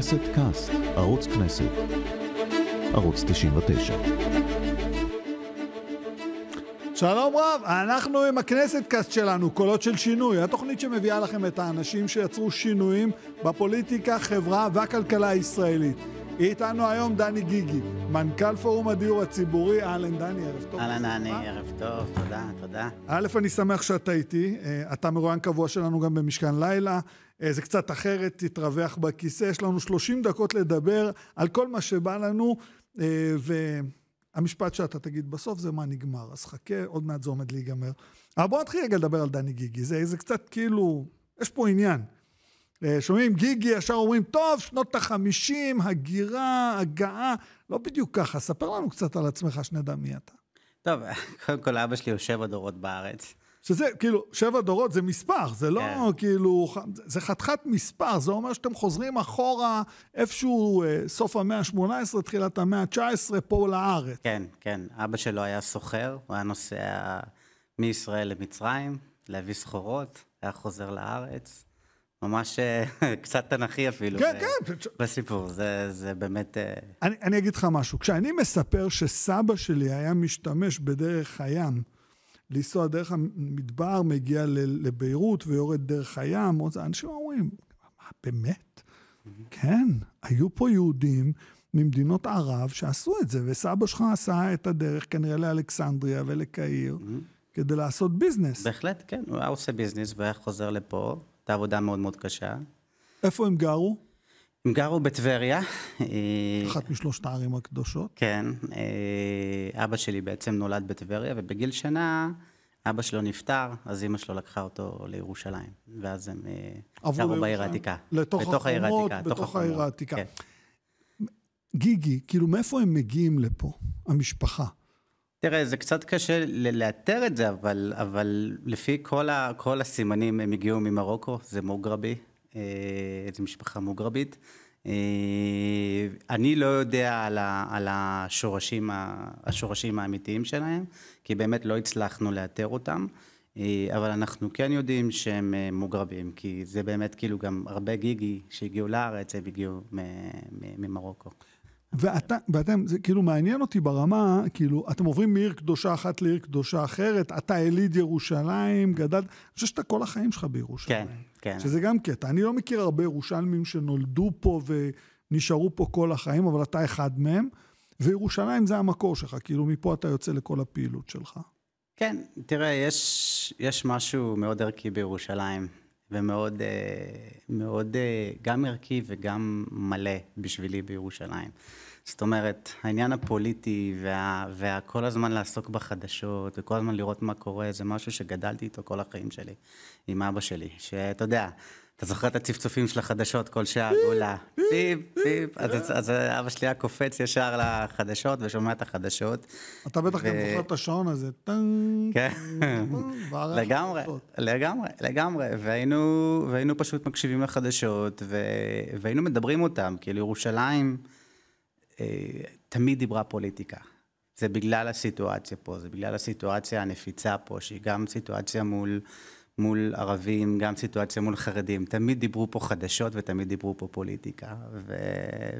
מרפסת קאסט, ערוץ כנסת, ערוץ 99. שלום רב, אנחנו עם הכנסת קאסט שלנו, קולות של שינוי, התוכנית שמביאה לכם את האנשים שיצרו שינויים בפוליטיקה, חברה והכלכלה הישראלית. איתנו היום דני גיגי, מנכ"ל פורום הדיור הציבורי. אהלן, דני, ערב טוב. אהלן, דני, ערב טוב, תודה, תודה. א', אני שמח שאתה איתי. אה, אתה מרואיין קבוע שלנו גם במשכן לילה. אה, זה קצת אחרת, תתרווח בכיסא. יש לנו 30 דקות לדבר על כל מה שבא לנו, אה, והמשפט שאתה תגיד בסוף זה מה נגמר. אז חכה, עוד מעט זה עומד להיגמר. אבל בוא נתחיל רגע לדבר על דני גיגי. זה, זה קצת כאילו, יש פה עניין. אה, שומעים גיגי, ישר אומרים, טוב, שנות החמישים, הגירה, הגעה, לא בדיוק ככה. ספר לנו קצת על עצמך, שנדע מי אתה. טוב, קודם כל אבא שלי הוא שבע דורות בארץ. שזה, כאילו, שבע דורות זה מספר, זה לא כן. כאילו, זה חתיכת מספר, זה אומר שאתם חוזרים אחורה איפשהו אה, סוף המאה ה-18, תחילת המאה ה-19, פה לארץ. כן, כן. אבא שלו היה סוחר, הוא היה נוסע מישראל למצרים, להביא סחורות, היה חוזר לארץ. ממש אה, קצת תנכי אפילו. כן, ו... כן. בסיפור, זה, זה באמת... אה, אני, אני אגיד לך משהו. כשאני מספר שסבא שלי היה משתמש בדרך הים, לנסוע דרך המדבר, מגיע לביירות ויורד דרך הים, אנשים אומרים, מה, באמת? כן, היו פה יהודים ממדינות ערב שעשו את זה, וסבא שלך עשה את הדרך כנראה לאלכסנדריה ולקהיר. Mm-hmm. כדי לעשות ביזנס. בהחלט, כן, הוא היה עושה ביזנס והיה חוזר לפה, הייתה עבודה מאוד מאוד קשה. איפה הם גרו? הם גרו בטבריה. אה, אחת משלושת הערים הקדושות. כן, אה, אבא שלי בעצם נולד בטבריה, ובגיל שנה אבא שלו נפטר, אז אימא שלו לקחה אותו לירושלים. ואז הם אה, גרו בעיר העתיקה. לתוך בתוך העיר העתיקה. בתוך העיר העתיקה. כן. גיגי, כאילו מאיפה הם מגיעים לפה, המשפחה? תראה, זה קצת קשה לאתר את זה, אבל, אבל לפי כל, ה, כל הסימנים הם הגיעו ממרוקו, זה מוגרבי, אה, זו משפחה מוגרבית. אה, אני לא יודע על, ה, על השורשים, ה, השורשים האמיתיים שלהם, כי באמת לא הצלחנו לאתר אותם, אה, אבל אנחנו כן יודעים שהם אה, מוגרבים, כי זה באמת כאילו גם הרבה גיגי שהגיעו לארץ, הם הגיעו ממרוקו. ואתה, ואתם, זה כאילו מעניין אותי ברמה, כאילו, אתם עוברים מעיר קדושה אחת לעיר קדושה אחרת, אתה יליד ירושלים, גדלת, אני חושב שאתה כל החיים שלך בירושלים. כן, כן. שזה גם קטע. אני לא מכיר הרבה ירושלמים שנולדו פה ונשארו פה כל החיים, אבל אתה אחד מהם, וירושלים זה המקור שלך, כאילו, מפה אתה יוצא לכל הפעילות שלך. כן, תראה, יש, יש משהו מאוד ערכי בירושלים. ומאוד אה, מאוד, אה, גם ערכי וגם מלא בשבילי בירושלים. זאת אומרת, העניין הפוליטי וה, והכל הזמן לעסוק בחדשות וכל הזמן לראות מה קורה, זה משהו שגדלתי איתו כל החיים שלי, עם אבא שלי. שאתה יודע, אתה זוכר את הצפצופים של החדשות כל שעה גולה? טיפ, טיפ, אז, אבא שלי היה קופץ ישר לחדשות ושומע את החדשות. אתה בטח גם זוכר את השעון הזה, טאנג, כן, לגמרי, לגמרי, לגמרי, והיינו, פשוט מקשיבים לחדשות, והיינו מדברים אותם, כאילו ירושלים אה, תמיד דיברה פוליטיקה. זה בגלל הסיטואציה פה, זה בגלל הסיטואציה הנפיצה פה, שהיא גם סיטואציה מול... מול ערבים, גם סיטואציה מול חרדים. תמיד דיברו פה חדשות ותמיד דיברו פה פוליטיקה, ו...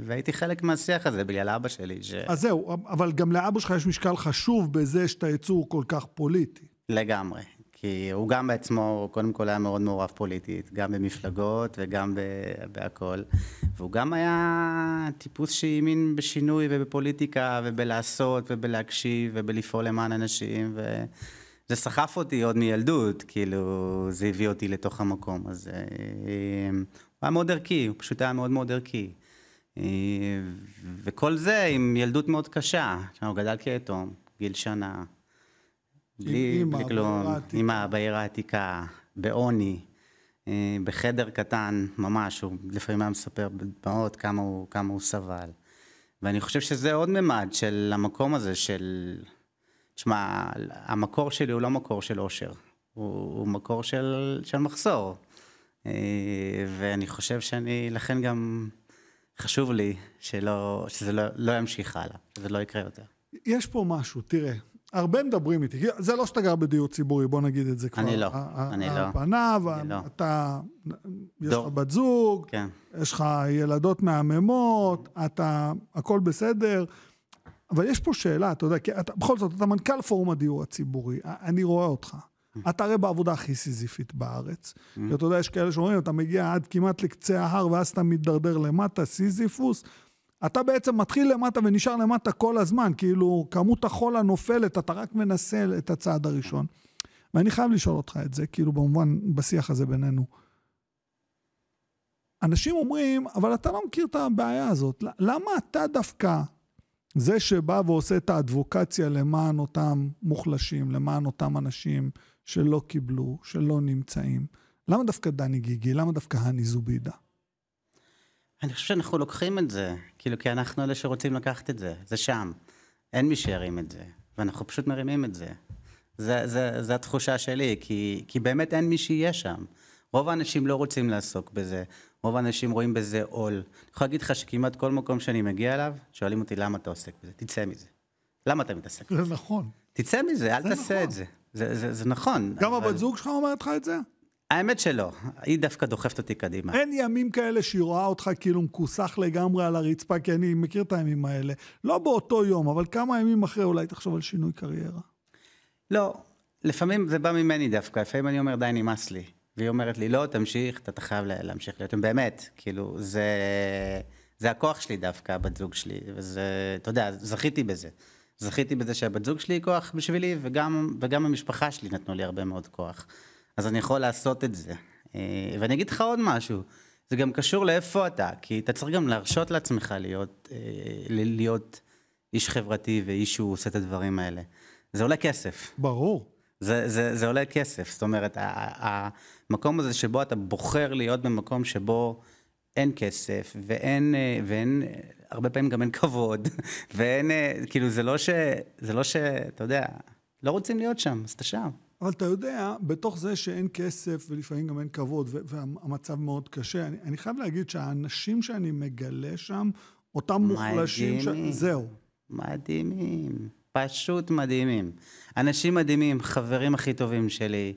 והייתי חלק מהשיח הזה בגלל אבא שלי. ש... אז זהו, אבל גם לאבא שלך יש משקל חשוב בזה שאתה יצור כל כך פוליטי. לגמרי, כי הוא גם בעצמו, קודם כל היה מאוד מעורב פוליטית, גם במפלגות וגם בהכול. והוא גם היה טיפוס שהאמין בשינוי ובפוליטיקה ובלעשות ובלהקשיב ובלפעול למען אנשים. ו... זה סחף אותי עוד מילדות, כאילו, זה הביא אותי לתוך המקום, הזה. אמ, הוא היה מאוד ערכי, הוא פשוט היה מאוד מאוד ערכי. אמ, וכל זה עם ילדות מאוד קשה, הוא גדל כיתום, גיל שנה, בלי, בלי כלום, אמא בעיר העתיקה, בעוני, אמ, בחדר קטן, ממש, הוא לפעמים היה מספר בדמעות כמה כמה הוא סבל. ואני חושב שזה עוד ממד של המקום הזה של... שמע, המקור שלי הוא לא מקור של אושר, הוא, הוא מקור של, של מחסור. אה, ואני חושב שאני, לכן גם חשוב לי שלא, שזה לא, לא ימשיך הלאה, שזה לא יקרה יותר. יש פה משהו, תראה. הרבה מדברים איתי, זה לא שאתה גר בדיור ציבורי, בוא נגיד את זה כבר. אני לא, אני לא. על פניו, לא. אתה, יש לך בת זוג, כן. יש לך ילדות מהממות, אתה, הכל בסדר. אבל יש פה שאלה, אתה יודע, כי אתה, בכל זאת, אתה מנכ"ל פורום הדיור הציבורי, אני רואה אותך. אתה הרי בעבודה הכי סיזיפית בארץ. כי אתה יודע, יש כאלה שאומרים, אתה מגיע עד כמעט לקצה ההר, ואז אתה מתדרדר למטה, סיזיפוס. אתה בעצם מתחיל למטה ונשאר למטה כל הזמן, כאילו, כמות החול הנופלת, אתה רק מנסה את הצעד הראשון. ואני חייב לשאול אותך את זה, כאילו, במובן, בשיח הזה בינינו. אנשים אומרים, אבל אתה לא מכיר את הבעיה הזאת. למה אתה דווקא זה שבא ועושה את האדבוקציה למען אותם מוחלשים, למען אותם אנשים שלא קיבלו, שלא נמצאים. למה דווקא דני גיגי? למה דווקא האני זובידה? אני חושב שאנחנו לוקחים את זה, כאילו, כי אנחנו אלה שרוצים לקחת את זה, זה שם. אין מי שירים את זה, ואנחנו פשוט מרימים את זה. זה, זה, זה התחושה שלי, כי, כי באמת אין מי שיהיה שם. רוב האנשים לא רוצים לעסוק בזה, רוב האנשים רואים בזה עול. אני יכול להגיד לך שכמעט כל מקום שאני מגיע אליו, שואלים אותי למה אתה עוסק בזה, תצא מזה. למה אתה מתעסק בזה? זה נכון. תצא מזה, אל תעשה נכון. את זה. זה, זה, זה נכון. גם אבל... הבת זוג שלך אומרת לך את זה? האמת שלא, היא דווקא דוחפת אותי קדימה. אין ימים כאלה שהיא רואה אותך כאילו מכוסח לגמרי על הרצפה, כי אני מכיר את הימים האלה. לא באותו יום, אבל כמה ימים אחרי אולי תחשוב על שינוי קריירה. לא, לפעמים זה בא ממני דווקא, לפעמים אני אומר די נמאס לי. והיא אומרת לי, לא, תמשיך, אתה, חייב להמשיך להיות. באמת, כאילו, זה, זה הכוח שלי דווקא, הבת זוג שלי, וזה, אתה יודע, זכיתי בזה. זכיתי בזה שהבת זוג שלי היא כוח בשבילי, וגם, וגם המשפחה שלי נתנו לי הרבה מאוד כוח. אז אני יכול לעשות את זה. אה, ואני אגיד לך עוד משהו, זה גם קשור לאיפה אתה, כי אתה צריך גם להרשות לעצמך להיות, אה, להיות איש חברתי ואיש שהוא עושה את הדברים האלה. זה עולה כסף. ברור. זה, זה, זה עולה כסף, זאת אומרת, המקום הזה שבו אתה בוחר להיות במקום שבו אין כסף, ואין, אה, ואין הרבה פעמים גם אין כבוד, ואין, אה, כאילו, זה לא ש... זה לא ש... אתה יודע, לא רוצים להיות שם, אז אתה שם. אבל אתה יודע, בתוך זה שאין כסף ולפעמים גם אין כבוד, והמצב מאוד קשה, אני, אני חייב להגיד שהאנשים שאני מגלה שם, אותם מוחלשים... מדהימים. ש... זהו. מדהימים. פשוט מדהימים. אנשים מדהימים, חברים הכי טובים שלי.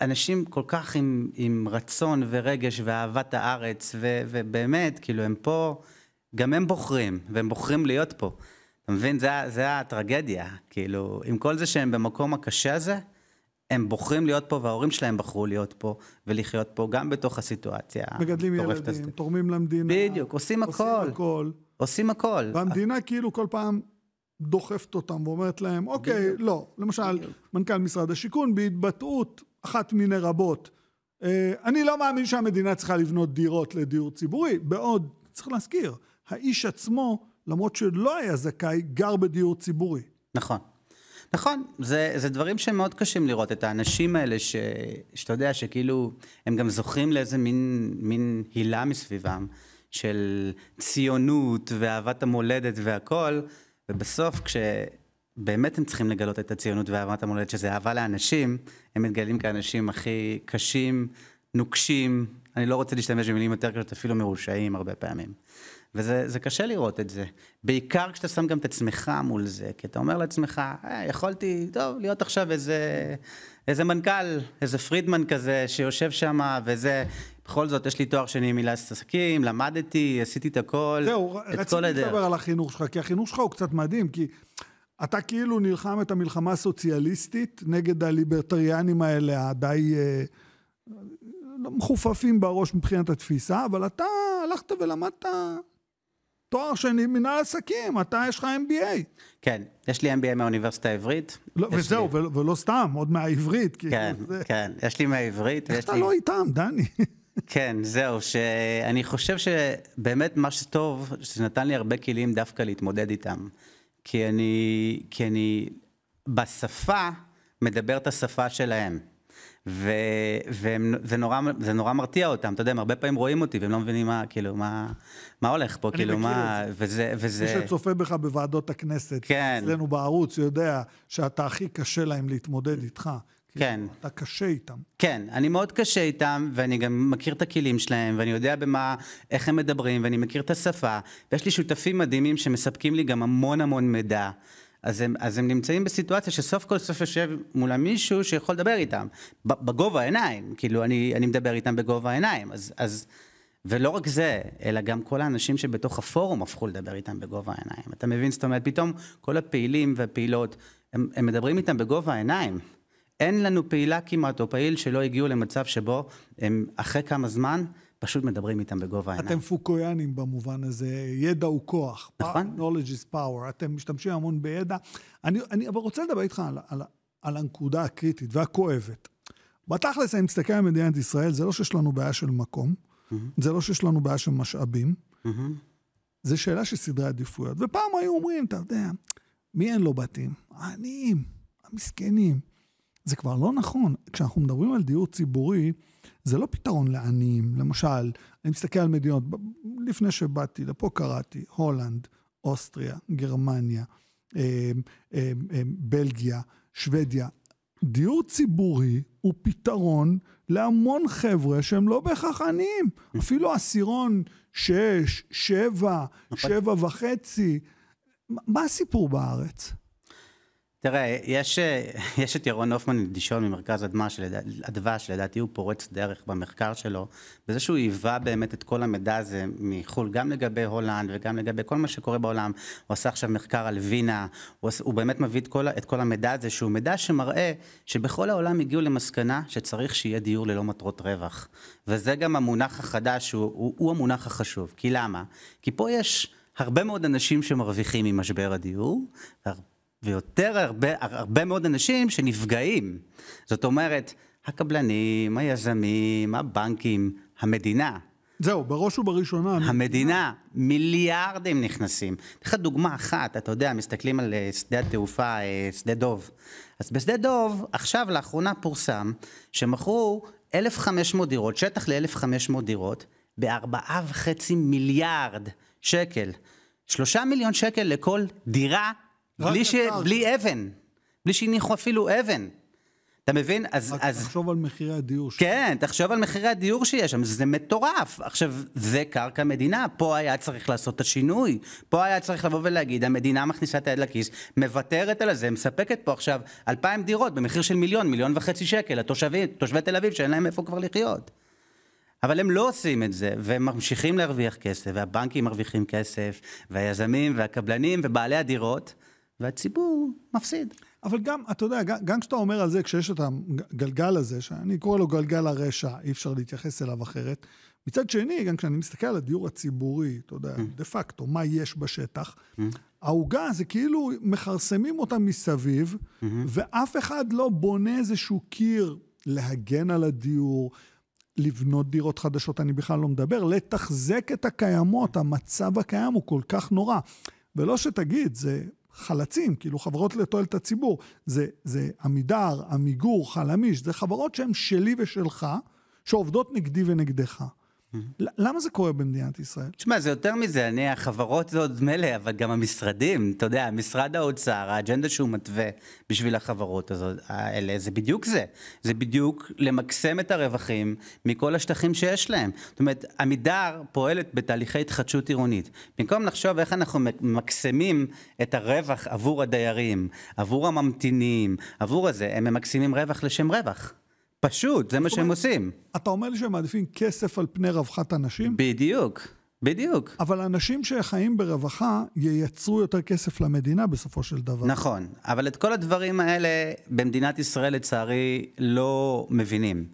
אנשים כל כך עם, עם רצון ורגש ואהבת הארץ, ו, ובאמת, כאילו, הם פה, גם הם בוחרים, והם בוחרים להיות פה. אתה מבין? זה, זה הטרגדיה. כאילו, עם כל זה שהם במקום הקשה הזה, הם בוחרים להיות פה, וההורים שלהם בחרו להיות פה, ולחיות פה, גם בתוך הסיטואציה. מגדלים ילדים, תורמים למדינה. בדיוק, עושים, עושים הכל. עושים הכל. עושים הכל. והמדינה כאילו כל פעם דוחפת אותם ואומרת להם, אוקיי, בדיוק. לא. למשל, בדיוק. מנכ"ל משרד השיכון, בהתבטאות אחת מיני רבות, אה, אני לא מאמין שהמדינה צריכה לבנות דירות לדיור ציבורי, בעוד, צריך להזכיר, האיש עצמו, למרות שלא היה זכאי, גר בדיור ציבורי. נכון. נכון, זה, זה דברים שמאוד קשים לראות, את האנשים האלה ש, שאתה יודע, שכאילו, הם גם זוכרים לאיזה מין, מין הילה מסביבם, של ציונות ואהבת המולדת והכל, ובסוף, כשבאמת הם צריכים לגלות את הציונות ואהבת המולדת, שזה אהבה לאנשים, הם מתגלים כאנשים הכי קשים, נוקשים, אני לא רוצה להשתמש במילים יותר קשות, אפילו מרושעים הרבה פעמים. וזה קשה לראות את זה. בעיקר כשאתה שם גם את עצמך מול זה, כי אתה אומר לעצמך, אה, יכולתי, טוב, להיות עכשיו איזה, איזה מנכ"ל, איזה פרידמן כזה, שיושב שם, וזה בכל זאת, יש לי תואר שני מלעס עסקים, למדתי, עשיתי את הכל, זהו, את כל הדרך. זהו, רציתי לדבר על החינוך שלך, כי החינוך שלך הוא קצת מדהים, כי אתה כאילו נלחם את המלחמה הסוציאליסטית נגד הליברטריאנים האלה, הדי... אה, אה מחופפים בראש מבחינת התפיסה, אבל אתה הלכת ולמדת תואר שני מנהל עסקים, אתה יש לך MBA. כן, יש לי MBA מהאוניברסיטה העברית. לא, וזהו, לי... ולא, ולא סתם, עוד מהעברית. כאילו, כן, זה... כן, יש לי מהעברית. איך אתה לי... לא איתם, דני? כן, זהו, שאני חושב שבאמת מה שטוב, שזה נתן לי הרבה כלים דווקא להתמודד איתם. כי אני, כי אני בשפה מדבר את השפה שלהם. ו, והם, זה, נורא, זה נורא מרתיע אותם, אתה יודע, הם הרבה פעמים רואים אותי והם לא מבינים מה, כאילו, מה, מה הולך פה, כאילו, מה, וזה, וזה... מי שצופה בך בוועדות הכנסת, כן. אצלנו בערוץ, יודע שאתה הכי קשה להם להתמודד איתך. כאילו, כן. כאילו, אתה קשה איתם. כן, אני מאוד קשה איתם, ואני גם מכיר את הכלים שלהם, ואני יודע במה, איך הם מדברים, ואני מכיר את השפה, ויש לי שותפים מדהימים שמספקים לי גם המון המון מידע. אז הם, אז הם נמצאים בסיטואציה שסוף כל סוף יושב מול מישהו שיכול לדבר איתם, בגובה העיניים, כאילו אני, אני מדבר איתם בגובה העיניים, אז, אז, ולא רק זה, אלא גם כל האנשים שבתוך הפורום הפכו לדבר איתם בגובה העיניים, אתה מבין? זאת אומרת, פתאום כל הפעילים והפעילות, הם, הם מדברים איתם בגובה העיניים. אין לנו פעילה כמעט, או פעיל שלא הגיעו למצב שבו הם אחרי כמה זמן פשוט מדברים איתם בגובה העיניים. אתם פוקויאנים במובן הזה, ידע הוא כוח. נכון. knowledge is power. אתם משתמשים המון בידע. אני, אני אבל רוצה לדבר איתך על, על, על הנקודה הקריטית והכואבת. בתכלס, אני מסתכל על מדינת ישראל, זה לא שיש לנו בעיה של מקום, mm-hmm. זה לא שיש לנו בעיה של משאבים, mm-hmm. זה שאלה של סדרי עדיפויות. ופעם היו אומרים, אתה יודע, מי אין לו בתים? העניים, המסכנים. זה כבר לא נכון. כשאנחנו מדברים על דיור ציבורי, זה לא פתרון לעניים. למשל, אני מסתכל על מדינות, לפני שבאתי לפה קראתי, הולנד, אוסטריה, גרמניה, אה, אה, אה, בלגיה, שוודיה. דיור ציבורי הוא פתרון להמון חבר'ה שהם לא בהכרח עניים. אפילו עשירון 6, 7, 7 וחצי. מה הסיפור בארץ? תראה, יש, אה, יש את ירון הופמן מדישון ממרכז אדמה, הדבש, אדווה, שלדעתי הוא פורץ דרך במחקר שלו, בזה שהוא היווה באמת את כל המידע הזה מחו"ל, גם לגבי הולנד וגם לגבי כל מה שקורה בעולם. הוא עשה עכשיו מחקר על וינה, הוא, הוא באמת מביא את כל, את כל המידע הזה, שהוא מידע שמראה שבכל העולם הגיעו למסקנה שצריך שיהיה דיור ללא מטרות רווח. וזה גם המונח החדש, הוא, הוא, הוא המונח החשוב. כי למה? כי פה יש... הרבה מאוד אנשים שמרוויחים ממשבר הדיור, ויותר הרבה, הרבה מאוד אנשים שנפגעים. זאת אומרת, הקבלנים, היזמים, הבנקים, המדינה. זהו, בראש ובראשונה. המדינה, מיליארדים נכנסים. אתן לך דוגמה אחת, אתה יודע, מסתכלים על אה, שדה התעופה, אה, שדה דוב. אז בשדה דוב, עכשיו לאחרונה פורסם שמכרו 1,500 דירות, שטח ל-1,500 דירות, ב-4.5 מיליארד שקל. 3 מיליון שקל לכל דירה בלי, ש... בלי אבן. בלי שהניחו אפילו אבן. אתה מבין? אז... רק אז... תחשוב על מחירי הדיור שיש. כן, תחשוב על מחירי הדיור שיש שם, זה מטורף. עכשיו, זה קרקע מדינה, פה היה צריך לעשות את השינוי. פה היה צריך לבוא ולהגיד, המדינה מכניסה את היד לכיס, מוותרת על זה, מספקת פה עכשיו אלפיים דירות במחיר של מיליון, מיליון וחצי שקל לתושבים, תושבי תל אביב, שאין להם איפה כבר לחיות. אבל הם לא עושים את זה, והם ממשיכים להרוויח כסף, והבנקים מרוויחים כסף, והיזמים והקבלנים ובעלי הדירות. והציבור מפסיד. אבל גם, אתה יודע, גם, גם כשאתה אומר על זה, כשיש את הגלגל הזה, שאני קורא לו גלגל הרשע, אי אפשר להתייחס אליו אחרת. מצד שני, גם כשאני מסתכל על הדיור הציבורי, אתה יודע, mm. דה פקטו, מה יש בשטח, mm. העוגה זה כאילו מכרסמים אותה מסביב, mm-hmm. ואף אחד לא בונה איזשהו קיר להגן על הדיור, לבנות דירות חדשות, אני בכלל לא מדבר, לתחזק את הקיימות, המצב הקיים הוא כל כך נורא. ולא שתגיד, זה חלצים, כאילו חברות לתועלת הציבור. זה, זה עמידר, עמיגור, חלמיש, זה חברות שהן שלי ושלך, שעובדות נגדי ונגדך. למה זה קורה במדינת ישראל? תשמע, זה יותר מזה, אני, החברות זה עוד מלא, אבל גם המשרדים, אתה יודע, משרד האוצר, האג'נדה שהוא מתווה בשביל החברות הזאת, האלה, זה בדיוק זה. זה בדיוק למקסם את הרווחים מכל השטחים שיש להם. זאת אומרת, עמידר פועלת בתהליכי התחדשות עירונית. במקום לחשוב איך אנחנו ממקסמים את הרווח עבור הדיירים, עבור הממתינים, עבור הזה, הם ממקסמים רווח לשם רווח. פשוט, זה מה שהם עושים. אתה אומר לי שהם מעדיפים כסף על פני רווחת אנשים? בדיוק, בדיוק. אבל אנשים שחיים ברווחה ייצרו יותר כסף למדינה בסופו של דבר. נכון, אבל את כל הדברים האלה במדינת ישראל לצערי לא מבינים.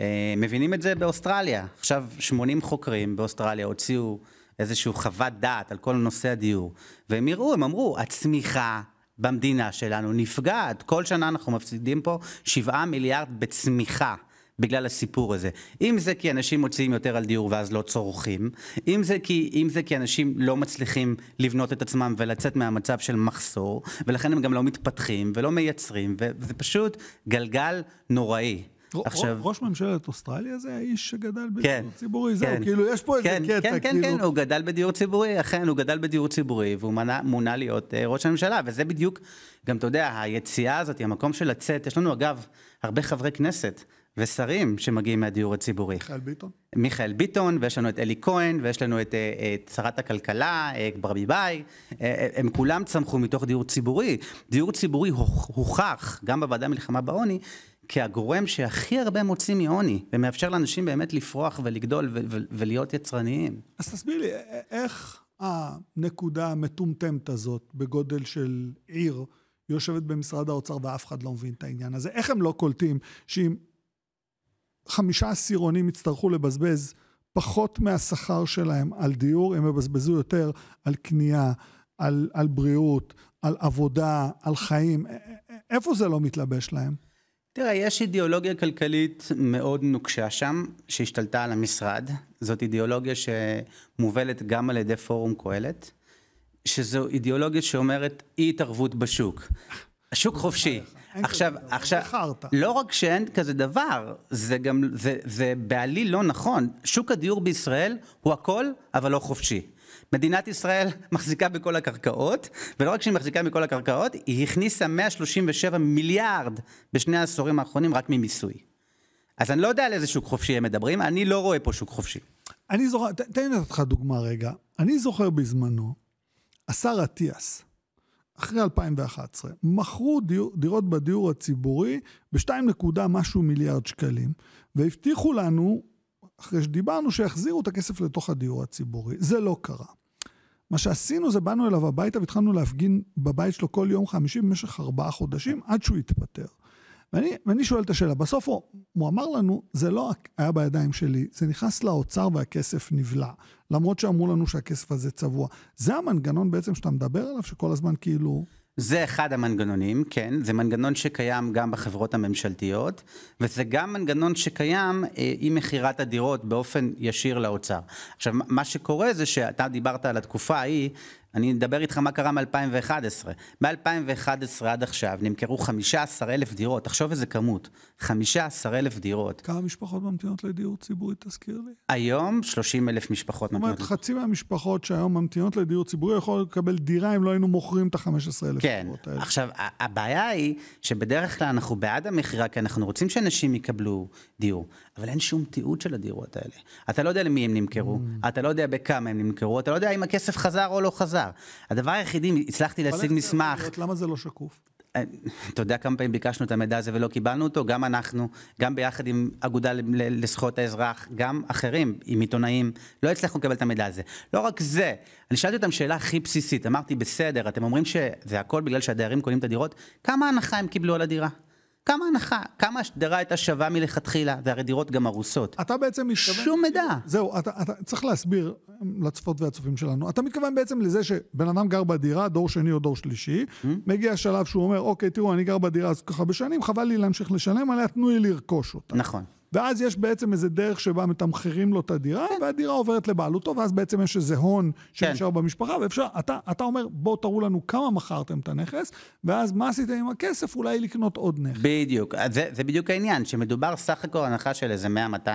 אה, מבינים את זה באוסטרליה. עכשיו, 80 חוקרים באוסטרליה הוציאו איזושהי חוות דעת על כל נושא הדיור, והם יראו, הם אמרו, הצמיחה... במדינה שלנו נפגעת. כל שנה אנחנו מפסידים פה 7 מיליארד בצמיחה. בגלל הסיפור הזה. אם זה כי אנשים מוציאים יותר על דיור ואז לא צורכים, אם זה כי, אם זה כי אנשים לא מצליחים לבנות את עצמם ולצאת מהמצב של מחסור, ולכן הם גם לא מתפתחים ולא מייצרים, וזה פשוט גלגל נוראי. עכשיו... ראש ממשלת אוסטרליה זה האיש שגדל בדיור כן, ציבורי, כן, זהו, כן, כאילו יש פה כן, איזה כן, קטע, כן, כן, כאילו... כן, הוא גדל בדיור ציבורי, אכן, הוא גדל בדיור ציבורי, והוא מנה, מונה להיות אה, ראש הממשלה, וזה בדיוק, גם אתה יודע, היציאה הזאת, המקום של לצאת, יש לנו אגב הרבה חברי כנסת ושרים שמגיעים מהדיור הציבורי. מיכאל ביטון. מיכאל ביטון, ויש לנו את אלי כהן, ויש לנו את, אה, את שרת הכלכלה, אה, ברביבאי, אה, אה, הם כולם צמחו מתוך דיור ציבורי. דיור ציבורי הוכח, גם בוועדה מלחמה בעוני, כהגורם שהכי הרבה מוציא מעוני, ומאפשר לאנשים באמת לפרוח ולגדול ולהיות יצרניים. אז תסביר לי, איך הנקודה המטומטמת הזאת בגודל של עיר יושבת במשרד האוצר ואף אחד לא מבין את העניין הזה? איך הם לא קולטים שאם חמישה עשירונים יצטרכו לבזבז פחות מהשכר שלהם על דיור, הם יבזבזו יותר על קנייה, על, על בריאות, על עבודה, על חיים. איפה זה לא מתלבש להם? תראה, יש אידיאולוגיה כלכלית מאוד נוקשה שם, שהשתלטה על המשרד. זאת אידיאולוגיה שמובלת גם על ידי פורום קהלת, שזו אידיאולוגיה שאומרת אי התערבות בשוק. השוק חופשי. עכשיו, עכשיו, לא רק שאין כזה דבר, זה גם, זה, זה בעליל לא נכון. שוק הדיור בישראל הוא הכל, אבל לא חופשי. מדינת ישראל מחזיקה בכל הקרקעות, ולא רק שהיא מחזיקה בכל הקרקעות, היא הכניסה 137 מיליארד בשני העשורים האחרונים רק ממיסוי. אז אני לא יודע על איזה שוק חופשי הם מדברים, אני לא רואה פה שוק חופשי. אני זוכר, ת, תן לי לתת לך דוגמה רגע. אני זוכר בזמנו, השר אטיאס, אחרי 2011, מכרו דיר, דירות בדיור הציבורי ב-2 נקודה משהו מיליארד שקלים, והבטיחו לנו אחרי שדיברנו, שיחזירו את הכסף לתוך הדיור הציבורי. זה לא קרה. מה שעשינו זה באנו אליו הביתה והתחלנו להפגין בבית שלו כל יום חמישי במשך ארבעה חודשים עד שהוא התפטר. ואני, ואני שואל את השאלה, בסוף הוא, הוא אמר לנו, זה לא היה בידיים שלי, זה נכנס לאוצר והכסף נבלע. למרות שאמרו לנו שהכסף הזה צבוע. זה המנגנון בעצם שאתה מדבר עליו, שכל הזמן כאילו... זה אחד המנגנונים, כן, זה מנגנון שקיים גם בחברות הממשלתיות, וזה גם מנגנון שקיים אה, עם מכירת הדירות באופן ישיר לאוצר. עכשיו, מה שקורה זה שאתה דיברת על התקופה ההיא, אני אדבר איתך מה קרה מ-2011. מ-2011 עד עכשיו נמכרו 15,000 דירות, תחשוב איזה כמות, 15,000 דירות. כמה משפחות ממתינות לדיור ציבורי, תזכיר לי? היום 30,000 משפחות ממתינות. זאת אומרת, חצי מהמשפחות שהיום ממתינות לדיור ציבורי יכולות לקבל דירה אם לא היינו מוכרים את ה-15,000 כן. דירות האלה. כן, עכשיו, הבעיה היא שבדרך כלל אנחנו בעד המכירה, כי אנחנו רוצים שאנשים יקבלו דיור. אבל אין שום תיעוד של הדירות האלה. אתה לא יודע למי הם נמכרו, mm. אתה לא יודע בכמה הם נמכרו, אתה לא יודע אם הכסף חזר או לא חזר. הדבר היחידי, הצלחתי להשיג מסמך... להיות, למה זה לא שקוף? אה, אתה יודע כמה פעמים ביקשנו את המידע הזה ולא קיבלנו אותו? גם אנחנו, גם ביחד עם אגודה לזכויות האזרח, גם אחרים, עם עיתונאים, לא הצלחנו לקבל את המידע הזה. לא רק זה, אני שאלתי אותם שאלה הכי בסיסית, אמרתי, בסדר, אתם אומרים שזה הכל בגלל שהדיירים קונים את הדירות, כמה הנחה הם קיבלו על הדירה? כמה הנחה, כמה השדרה הייתה שווה מלכתחילה, והרי דירות גם הרוסות. אתה בעצם מתכוון... שום מידע. זהו, אתה, אתה צריך להסביר לצפות והצופים שלנו. אתה מתכוון בעצם לזה שבן אדם גר בדירה, דור שני או דור שלישי, mm? מגיע שלב שהוא אומר, אוקיי, תראו, אני גר בדירה אז ככה בשנים, חבל לי להמשיך לשלם עליה, תנו לי לרכוש אותה. נכון. ואז יש בעצם איזה דרך שבה מתמחרים לו את הדירה, כן. והדירה עוברת לבעלותו, ואז בעצם יש איזה הון שנשאר כן. במשפחה, ואפשר, אתה, אתה אומר, בואו תראו לנו כמה מכרתם את הנכס, ואז מה עשיתם עם הכסף? אולי לקנות עוד נכס. בדיוק, זה, זה בדיוק העניין, שמדובר סך הכל הנחה של איזה 100-200.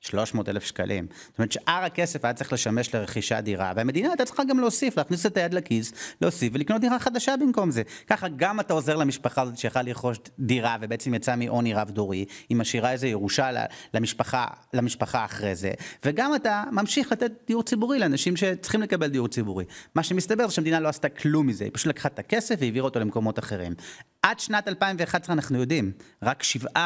300 אלף שקלים. זאת אומרת, שאר הכסף היה צריך לשמש לרכישת דירה, והמדינה הייתה צריכה גם להוסיף, להכניס את היד לכיס, להוסיף ולקנות דירה חדשה במקום זה. ככה גם אתה עוזר למשפחה הזאת שיכולה לרכוש דירה, ובעצם יצאה מעוני רב-דורי, היא משאירה איזה ירושה למשפחה, למשפחה אחרי זה, וגם אתה ממשיך לתת דיור ציבורי לאנשים שצריכים לקבל דיור ציבורי. מה שמסתבר זה שהמדינה לא עשתה כלום מזה, היא פשוט לקחה את הכסף והעבירה אותו למקומות אחרים. עד שנת 2011 אנחנו יודעים, רק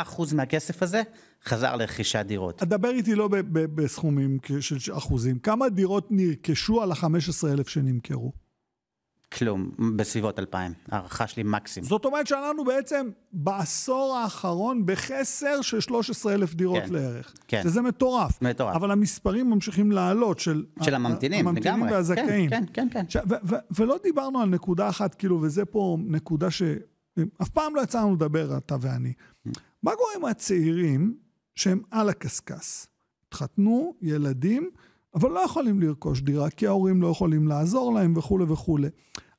7% מהכסף הזה חזר לרכישת דירות. דבר איתי לא בסכומים של אחוזים. כמה דירות נרכשו על ה-15,000 שנמכרו? כלום, בסביבות 2,000. הערכה שלי מקסימום. זאת אומרת שאנחנו בעצם בעשור האחרון בחסר של 13,000 דירות כן, לערך. כן. שזה מטורף. מטורף. אבל המספרים ממשיכים לעלות של... של הממתינים, לגמרי. הממתינים לגמרי. והזכאים. כן, כן, כן. כן. ולא דיברנו על נקודה אחת, כאילו, וזה פה נקודה ש... אף פעם לא יצא לנו לדבר, אתה ואני. Mm. מה קורה עם הצעירים שהם על הקשקש. התחתנו, ילדים, אבל לא יכולים לרכוש דירה, כי ההורים לא יכולים לעזור להם וכולי וכולי.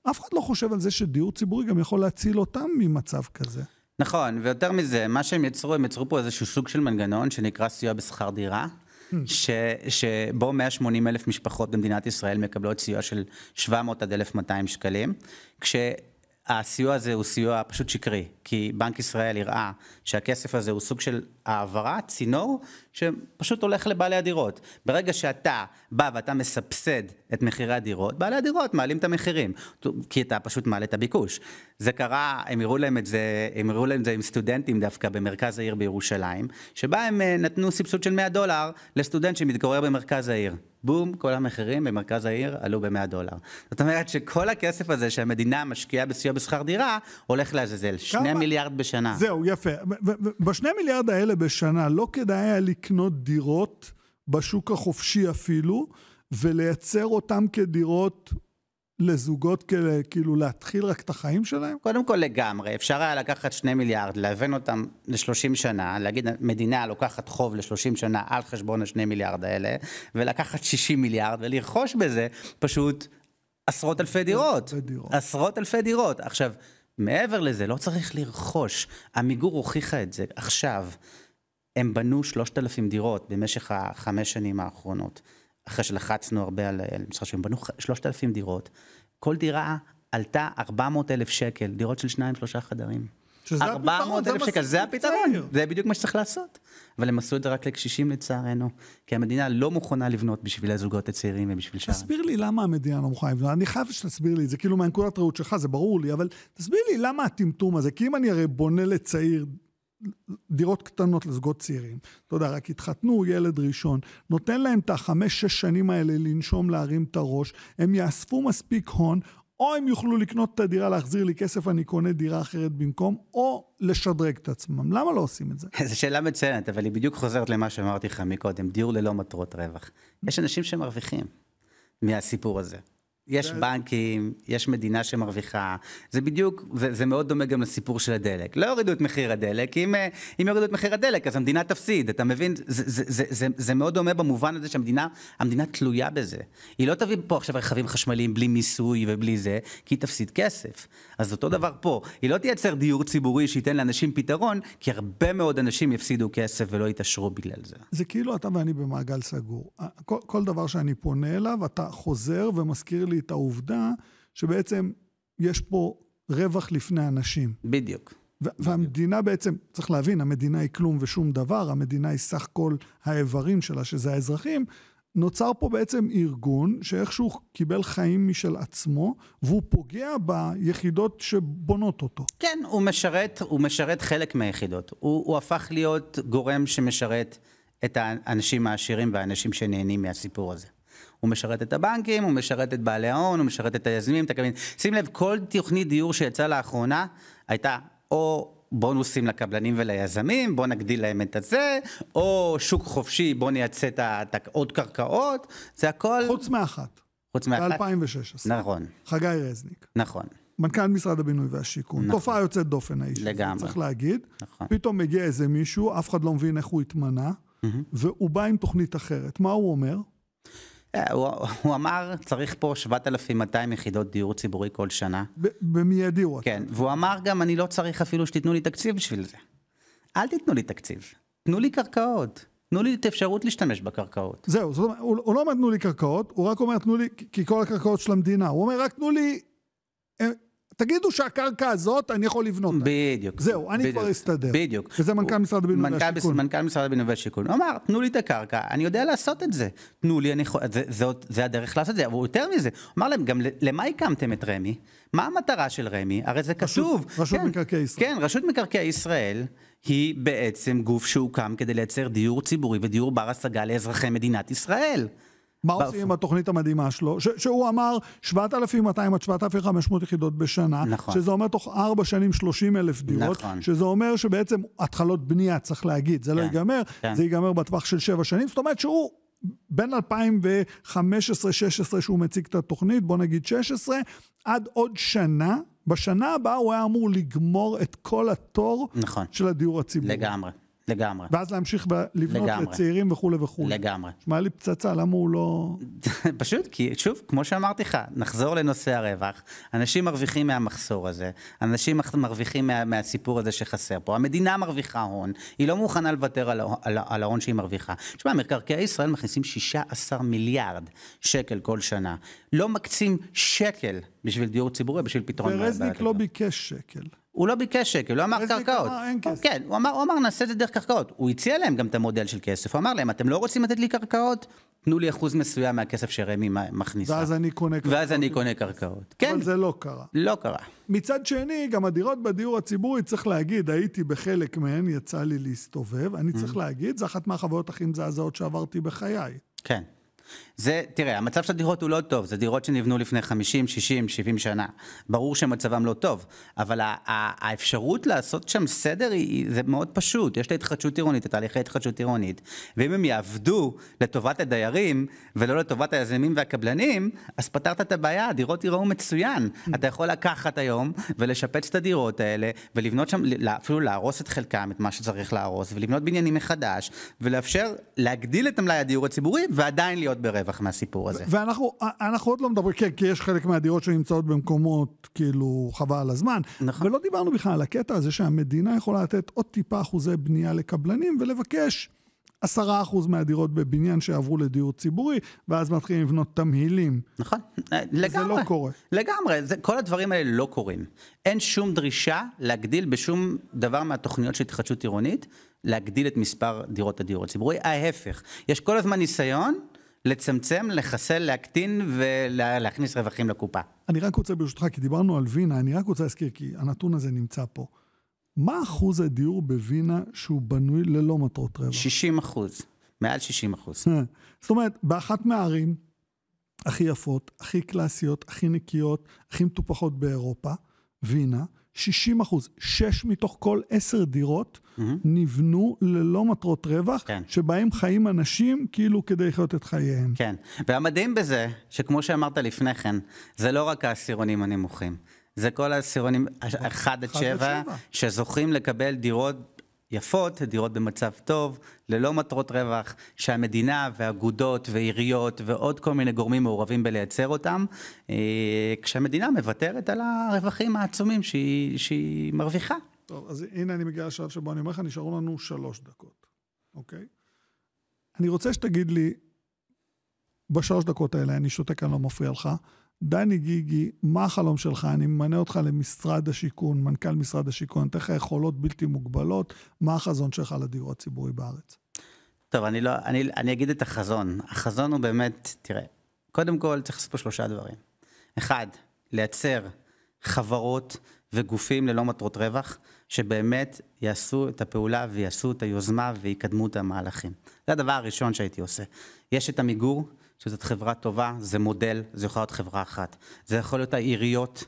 אף אחד לא חושב על זה שדיור ציבורי גם יכול להציל אותם ממצב כזה. נכון, ויותר מזה, מה שהם יצרו, הם יצרו פה איזשהו סוג של מנגנון שנקרא סיוע בשכר דירה, hmm. ש, שבו 180 אלף משפחות במדינת ישראל מקבלות סיוע של 700 עד 1,200 שקלים, כש... הסיוע הזה הוא סיוע פשוט שקרי, כי בנק ישראל הראה שהכסף הזה הוא סוג של העברה, צינור, שפשוט הולך לבעלי הדירות. ברגע שאתה בא ואתה מסבסד את מחירי הדירות, בעלי הדירות מעלים את המחירים, כי אתה פשוט מעלה את הביקוש. זה קרה, הם הראו להם את זה, הם הראו להם את זה עם סטודנטים דווקא במרכז העיר בירושלים, שבה הם אה, נתנו סבסוד של 100 דולר לסטודנט שמתגורר במרכז העיר. בום, כל המחירים במרכז העיר עלו ב-100 דולר. זאת אומרת שכל הכסף הזה שהמדינה משקיעה בסיוע בשכר דירה, הולך לעזאזל, 2 מיליארד בשנה. זהו, יפה. בשני מיליארד האלה בשנה לא כדאי היה לקנות דירות בשוק החופשי אפילו, ולייצר אותן כדירות לזוגות כאלה, כאילו להתחיל רק את החיים שלהם? קודם כל לגמרי, אפשר היה לקחת שני מיליארד, להבן אותם ל-30 שנה, להגיד מדינה לוקחת חוב ל-30 שנה על חשבון השני מיליארד האלה, ולקחת 60 מיליארד ולרכוש בזה פשוט עשרות אלפי דירות. דירות. עשרות אלפי דירות. עכשיו, מעבר לזה, לא צריך לרכוש. עמיגור הוכיחה את זה עכשיו. הם בנו 3,000 דירות במשך החמש שנים האחרונות. אחרי שלחצנו הרבה על, על משחק שהם בנו 3,000 דירות, כל דירה עלתה 400,000 שקל, דירות של שניים, שלושה חדרים. 400 אלף שקל, זה הפתרון, זה בדיוק מה שצריך לעשות. אבל הם עשו את זה רק לקשישים לצערנו, כי המדינה לא מוכנה לבנות בשביל הזוגות הצעירים ובשביל שאר. תסביר לי למה המדינה לא מוכנה לבנות, אני חייב שתסביר לי את זה, כאילו מהנקודת ראות שלך, זה ברור לי, אבל תסביר לי למה הטמטום הזה, כי אם אני הרי בונה לצעיר דירות קטנות לזוגות צעירים. אתה יודע, רק התחתנו, ילד ראשון. נותן להם את החמש-שש שנים האלה לנשום, להרים את הראש, הם יאספו מספיק הון, או הם יוכלו לקנות את הדירה, להחזיר לי כסף, אני קונה דירה אחרת במקום, או לשדרג את עצמם. למה לא עושים את זה? זו שאלה מצוינת, אבל היא בדיוק חוזרת למה שאמרתי לך מקודם, דיור ללא מטרות רווח. יש אנשים שמרוויחים מהסיפור הזה. יש זה... בנקים, יש מדינה שמרוויחה, זה בדיוק, זה, זה מאוד דומה גם לסיפור של הדלק. לא יורידו את מחיר הדלק, אם, אה, אם יורידו את מחיר הדלק אז המדינה תפסיד, אתה מבין? זה, זה, זה, זה, זה מאוד דומה במובן הזה שהמדינה המדינה תלויה בזה. היא לא תביא פה עכשיו רכבים חשמליים בלי מיסוי ובלי זה, כי היא תפסיד כסף. אז אותו דבר פה, היא לא תייצר דיור ציבורי שייתן לאנשים פתרון, כי הרבה מאוד אנשים יפסידו כסף ולא יתעשרו בגלל זה. זה כאילו אתה ואני במעגל סגור. כל, כל דבר שאני פונה אליו, אתה חוזר ומזכיר לי לי את העובדה שבעצם יש פה רווח לפני אנשים. בדיוק. ו- בדיוק. והמדינה בעצם, צריך להבין, המדינה היא כלום ושום דבר, המדינה היא סך כל האיברים שלה, שזה האזרחים. נוצר פה בעצם ארגון שאיכשהו קיבל חיים משל עצמו, והוא פוגע ביחידות שבונות אותו. כן, הוא משרת, הוא משרת חלק מהיחידות. הוא, הוא הפך להיות גורם שמשרת את האנשים העשירים והאנשים שנהנים מהסיפור הזה. הוא משרת את הבנקים, הוא משרת את בעלי ההון, הוא משרת את היזמים, את הקבלנים. שים לב, כל תוכנית דיור שיצאה לאחרונה הייתה או בונוסים לקבלנים וליזמים, בוא נגדיל להם את הזה, או שוק חופשי, בוא נייצא את עוד קרקעות, זה הכל... חוץ מאחת. חוץ מאחת. ב-2016. נכון. חגי רזניק. נכון. מנכ"ל משרד הבינוי והשיכון. נכון. תופעה יוצאת דופן האיש. לגמרי. צריך להגיד. נכון. פתאום מגיע איזה מישהו, אף אחד לא מבין איך הוא התמנה, mm-hmm. והוא בא עם תוכנית אחרת. מה הוא אומר? אה, הוא, הוא אמר, צריך פה 7,200 יחידות דיור ציבורי כל שנה. במיידי הוא. כן, והוא אמר גם, אני לא צריך אפילו שתיתנו לי תקציב בשביל זה. אל תיתנו לי תקציב, תנו לי קרקעות. תנו לי את האפשרות להשתמש בקרקעות. זהו, זאת אומרת, הוא, הוא לא אומר תנו לי קרקעות, הוא רק אומר תנו לי, כי כל הקרקעות של המדינה. הוא אומר רק תנו לי תגידו שהקרקע הזאת, אני יכול לבנות. בדיוק. זהו, אני בדיוק, כבר אסתדר. בדיוק. וזה מנכ"ל משרד הבינוי והשיכון. מנכ"ל משרד הבינוי והשיכון. הוא אמר, תנו לי את הקרקע, אני יודע לעשות את זה. תנו לי, אני יכול... זה, זה, זה הדרך לעשות את זה, אבל יותר מזה. הוא אמר להם, גם למה הקמתם את רמ"י? מה המטרה של רמ"י? הרי זה כתוב. רשות, רשות כן, מקרקעי ישראל. כן, רשות מקרקעי ישראל. היא בעצם גוף שהוקם כדי לייצר דיור ציבורי ודיור בר השגה לאזרחי מדינת ישראל. מה עושים עם התוכנית המדהימה שלו? ש- שהוא אמר 7,200 עד 7,500 יחידות בשנה, נכון. שזה אומר תוך 4 שנים 30 אלף דירות, נכון. שזה אומר שבעצם התחלות בנייה, צריך להגיד, זה לא כן, לא ייגמר, כן. זה ייגמר בטווח של 7 שנים, זאת אומרת שהוא... בין 2015-2016 שהוא מציג את התוכנית, בוא נגיד 16, עד עוד שנה, בשנה הבאה הוא היה אמור לגמור את כל התור נכון. של הדיור הציבורי. לגמרי. לגמרי. ואז להמשיך ב- לבנות לגמרי. לצעירים וכולי וכולי. לגמרי. שמע לי פצצה, למה הוא לא... פשוט כי, שוב, כמו שאמרתי לך, נחזור לנושא הרווח, אנשים מרוויחים מהמחסור הזה, אנשים מרוויחים מה, מהסיפור הזה שחסר פה, המדינה מרוויחה הון, היא לא מוכנה לוותר על, על, על ההון שהיא מרוויחה. תשמע, מקרקעי ישראל מכניסים 16 מיליארד שקל כל שנה, לא מקצים שקל בשביל דיור ציבורי, בשביל פתרון... ורזניק לא ביקש שקל. הוא לא ביקש שקל, הוא לא אמר קרקעות. כן, הוא אמר, הוא אמר, נעשה את זה דרך קרקעות. הוא הציע להם גם את המודל של כסף, הוא אמר להם, אתם לא רוצים לתת לי קרקעות? תנו לי אחוז מסוים מהכסף שרמי מכניסה. ואז אני קונה קרקעות. ואז אני קונה קרקעות. כן. אבל זה לא קרה. לא קרה. מצד שני, גם הדירות בדיור הציבורי, צריך להגיד, הייתי בחלק מהן, יצא לי להסתובב, אני צריך mm. להגיד, זו אחת מהחוויות הכי מזעזעות שעברתי בחיי. כן. זה, תראה, המצב של הדירות הוא לא טוב, זה דירות שנבנו לפני 50, 60, 70 שנה. ברור שמצבם לא טוב, אבל האפשרות לעשות שם סדר היא, זה מאוד פשוט. יש להתחדשות עירונית, התהליכי התחדשות עירונית, ואם הם יעבדו לטובת הדיירים, ולא לטובת היזמים והקבלנים, אז פתרת את הבעיה, הדירות ייראו מצוין. Mm. אתה יכול לקחת היום ולשפץ את הדירות האלה, ולבנות שם, אפילו להרוס את חלקם, את מה שצריך להרוס, ולבנות בניינים מחדש, ולאפשר להגדיל את מלאי הדיור הציבורי, ועדיין להיות ברבע. רווח מהסיפור הזה. ואנחנו אה, עוד לא מדברים, כן, כי יש חלק מהדירות שנמצאות במקומות, כאילו, חבל על הזמן. נכון. ולא דיברנו בכלל על הקטע הזה שהמדינה יכולה לתת עוד טיפה אחוזי בנייה לקבלנים ולבקש עשרה אחוז מהדירות בבניין שעברו לדיור ציבורי, ואז מתחילים לבנות תמהילים. נכון, לגמרי. אה, זה לא קורה. לגמרי, זה, כל הדברים האלה לא קורים. אין שום דרישה להגדיל בשום דבר מהתוכניות של התחדשות עירונית, להגדיל את מספר דירות הדיור הציבורי. ההפך, יש כל הזמן ניסיון לצמצם, לחסל, להקטין ולהכניס רווחים לקופה. אני רק רוצה ברשותך, כי דיברנו על וינה, אני רק רוצה להזכיר, כי הנתון הזה נמצא פה. מה אחוז הדיור בווינה שהוא בנוי ללא מטרות רווח? 60 אחוז, מעל 60 אחוז. אה, זאת אומרת, באחת מהערים הכי יפות, הכי קלאסיות, הכי נקיות, הכי מטופחות באירופה, וינה, 60 אחוז, 6 מתוך כל 10 דירות mm-hmm. נבנו ללא מטרות רווח, כן. שבהם חיים אנשים כאילו כדי לחיות את חייהם. כן, והמדהים בזה, שכמו שאמרת לפני כן, זה לא רק העשירונים הנמוכים, זה כל העשירונים 1 עד 7, שזוכים לקבל דירות יפות, דירות במצב טוב, ללא מטרות רווח, שהמדינה ואגודות ועיריות ועוד כל מיני גורמים מעורבים בלייצר אותם, אה, כשהמדינה מוותרת על הרווחים העצומים שהיא, שהיא מרוויחה. טוב, אז הנה אני מגיע לשלב שבו אני אומר לך, נשארו לנו שלוש דקות, אוקיי? אני רוצה שתגיד לי, בשלוש דקות האלה, אני שותק, אני לא מפריע לך, דני גיגי, מה החלום שלך? אני ממנה אותך למשרד השיכון, מנכ"ל משרד השיכון, אני אתן לך יכולות בלתי מוגבלות, מה החזון שלך לדיור הציבורי בארץ? טוב, אני לא, אני, אני אגיד את החזון. החזון הוא באמת, תראה, קודם כל צריך לעשות פה שלושה דברים. אחד, לייצר חברות וגופים ללא מטרות רווח, שבאמת יעשו את הפעולה ויעשו את היוזמה ויקדמו את המהלכים. זה הדבר הראשון שהייתי עושה. יש את עמיגור, שזאת חברה טובה, זה מודל, זה יכול להיות חברה אחת. זה יכול להיות העיריות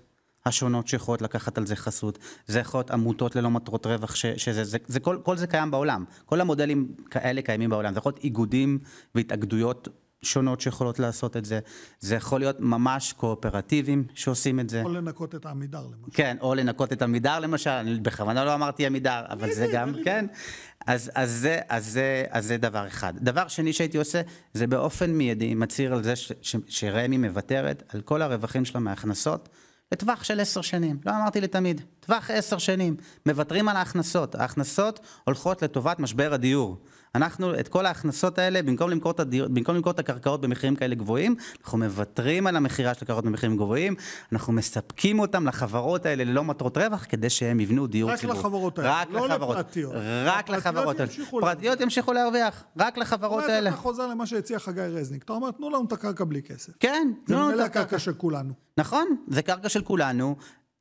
השונות שיכולות לקחת על זה חסות, זה יכול להיות עמותות ללא מטרות רווח, ש, שזה, זה, זה, כל, כל זה קיים בעולם. כל המודלים כאלה קיימים בעולם. זה יכול להיות איגודים והתאגדויות שונות שיכולות לעשות את זה. זה יכול להיות ממש קואופרטיבים שעושים את זה. או לנקות את עמידר למשל. כן, או לנקות את עמידר למשל, אני בכוונה לא אמרתי עמידר, אבל זה גם, כן. אז, אז, זה, אז, זה, אז זה דבר אחד. דבר שני שהייתי עושה, זה באופן מיידי מצהיר על זה ש, ש, שרמ"י מוותרת על כל הרווחים שלה מההכנסות לטווח של עשר שנים. לא אמרתי לתמיד. טווח עשר שנים, מוותרים על ההכנסות. ההכנסות הולכות לטובת משבר הדיור. אנחנו את כל ההכנסות האלה, במקום למכור את, הדיר, במקום למכור את הקרקעות במחירים כאלה גבוהים, אנחנו מוותרים על המכירה של הקרקעות במחירים גבוהים, אנחנו מספקים אותם לחברות האלה ללא מטרות רווח, כדי שהם יבנו דיור רק ציבור. רק לחברות האלה, רק לא לפרטיות. רק לחברות האלה. פרטיות ימשיכו להרוויח, רק לחברות האלה. אתה חוזר למה שהציע חגי רזניק, אתה אומר, תנו לנו את הקרקע בלי כסף. כן, תנו לנו את הקרקע. זה ממילא הקרקע של כולנו. נכון, זה קרקע של כולנו,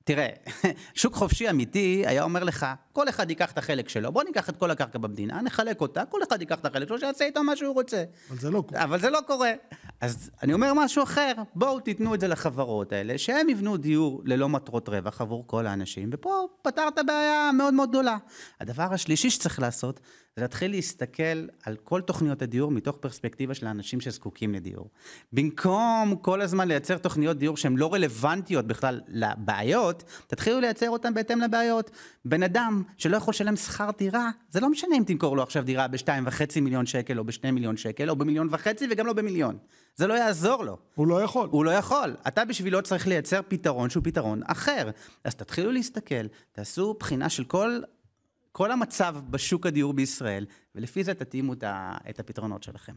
תראה, שוק חופשי אמיתי היה אומר לך, כל אחד ייקח את החלק שלו, בוא ניקח את כל הקרקע במדינה, נחלק אותה, כל אחד ייקח את החלק שלו, שיעשה איתו מה שהוא רוצה. אבל זה לא קורה. אבל זה לא קורה. אז אני אומר משהו אחר, בואו תיתנו את זה לחברות האלה, שהם יבנו דיור ללא מטרות רווח עבור כל האנשים, ופה פתרת בעיה מאוד מאוד גדולה. הדבר השלישי שצריך לעשות, זה להתחיל להסתכל על כל תוכניות הדיור מתוך פרספקטיבה של האנשים שזקוקים לדיור. במקום כל הזמן לייצר תוכניות דיור שהן לא רלוונטיות בכלל לבעיות, תתחילו לייצר אותן בהתאם לבעיות. בן אדם שלא יכול לשלם שכר דירה, זה לא משנה אם תמכור לו עכשיו דירה ב-2.5 מיליון שקל או ב-2 מיליון שקל או במיליון וחצי וגם לא במיליון. זה לא יעזור לו. הוא לא יכול. הוא לא יכול. אתה בשבילו צריך לייצר פתרון שהוא פתרון אחר. אז תתחילו להסתכל, תעשו בחינה של כל כל המצב בשוק הדיור בישראל, ולפי זה תתאימו את הפתרונות שלכם.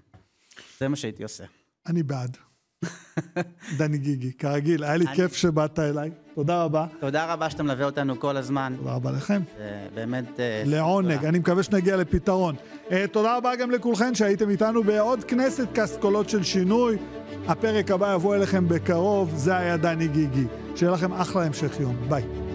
זה מה שהייתי עושה. אני בעד. דני גיגי, כרגיל, היה לי אני... כיף שבאת אליי, תודה רבה. תודה רבה שאתה מלווה אותנו כל הזמן. תודה רבה לכם. זה באמת... אה, לעונג, אני מקווה שנגיע לפתרון. אה, תודה רבה גם לכולכם שהייתם איתנו בעוד כנסת קאסט קולות של שינוי. הפרק הבא יבוא אליכם בקרוב, זה היה דני גיגי. שיהיה לכם אחלה המשך יום, ביי.